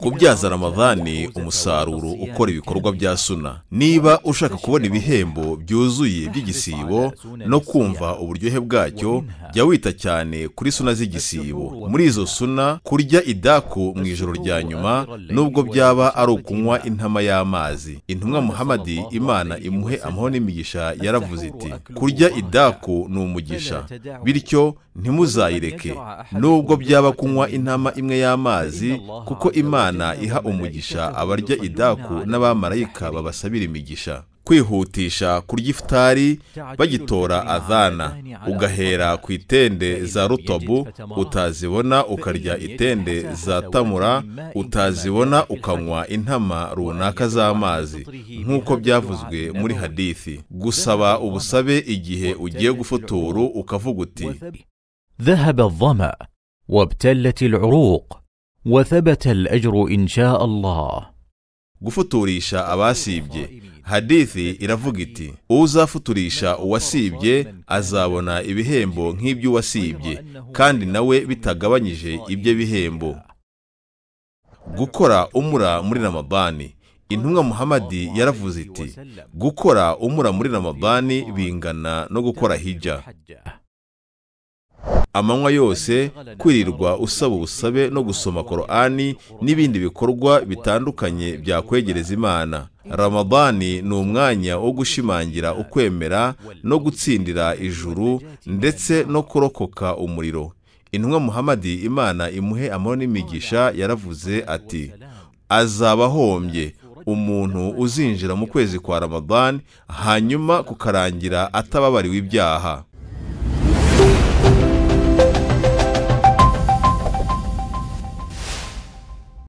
kubyaza ramadani umusaruro ukora ibikorwa bya suna niba ushaka kubona ibihembo byuzuye by'igisibo no kumva uburyohe bwacyo jya wita cyane kuri suna z'igisibo muri izo suna kurya idaku mu ijoro rya nyuma nubwo byaba ari ukunywa intama y'amazi intumwa muhamadi imana imuhe amahoro n'imigisha yaravuze iti kurya idaku ni umugisha bityo ntimuzayireke nubwo byaba kunywa intama imwe y'amazi kuko imana imana iha umugisha abarya idaku n'abamarayika babasabira imigisha kwihutisha kurya ifutari bagitora azana ugahera ku itende za rutobu utazibona ukarya itende za tamura utazibona ukanywa intama runaka z'amazi nk'uko byavuzwe muri hadithi gusaba ubusabe igihe ugiye gufuturu ukavuga uti ذهب الظما وابتلت العروق وثبت الأجر إن شاء الله gufuturisha abasibye hadithi iravuga iti uzafuturisha uwasibye azabona ibihembo nk'iby'uwasibye kandi nawe bitagabanyije ibyo bihembo gukora umura muri ramadani intumwa muhammadi yaravuze iti gukora umura muri ramadani bingana no gukora hijya amanywa yose kwirirwa usaba ubusabe no gusoma korani n'ibindi bikorwa bitandukanye byakwegereza imana ramadani ni umwanya wo gushimangira ukwemera no gutsindira ijuru ndetse no kurokoka umuriro intumwa muhamadi imana imuhe amahoro n'imigisha yaravuze ati azaba ahombye umuntu uzinjira mu kwezi kwa ramadani hanyuma kukarangira atababariwe ibyaha